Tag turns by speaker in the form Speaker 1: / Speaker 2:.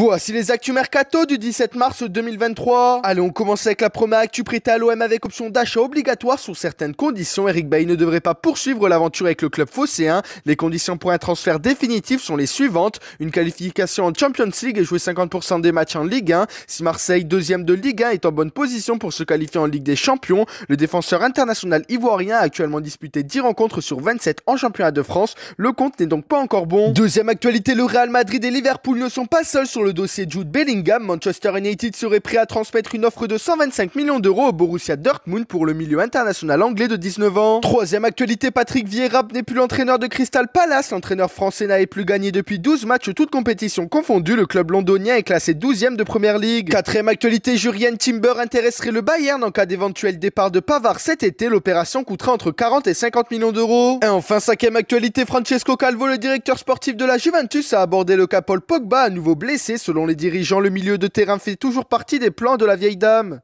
Speaker 1: Voici les actus mercato du 17 mars 2023. Allez, on commence avec la première actu prêtée à l'OM avec option d'achat obligatoire sous certaines conditions. Eric Bailly ne devrait pas poursuivre l'aventure avec le club phocéen. Les conditions pour un transfert définitif sont les suivantes. Une qualification en Champions League et jouer 50% des matchs en Ligue 1. Si Marseille, deuxième de Ligue 1, est en bonne position pour se qualifier en Ligue des Champions, le défenseur international ivoirien a actuellement disputé 10 rencontres sur 27 en championnat de France. Le compte n'est donc pas encore bon. Deuxième actualité, le Real Madrid et Liverpool ne sont pas seuls sur le le dossier Jude Bellingham, Manchester United serait prêt à transmettre une offre de 125 millions d'euros au Borussia Dortmund pour le milieu international anglais de 19 ans. Troisième actualité, Patrick Vieira n'est plus l'entraîneur de Crystal Palace. L'entraîneur français n'avait plus gagné depuis 12 matchs, toutes compétitions confondues. Le club londonien est classé 12e de première ligue. Quatrième actualité, Jurien Timber intéresserait le Bayern en cas d'éventuel départ de Pavard cet été. L'opération coûterait entre 40 et 50 millions d'euros. Et enfin, cinquième actualité, Francesco Calvo, le directeur sportif de la Juventus, a abordé le cas Paul Pogba, à nouveau blessé selon les dirigeants, le milieu de terrain fait toujours partie des plans de la vieille dame.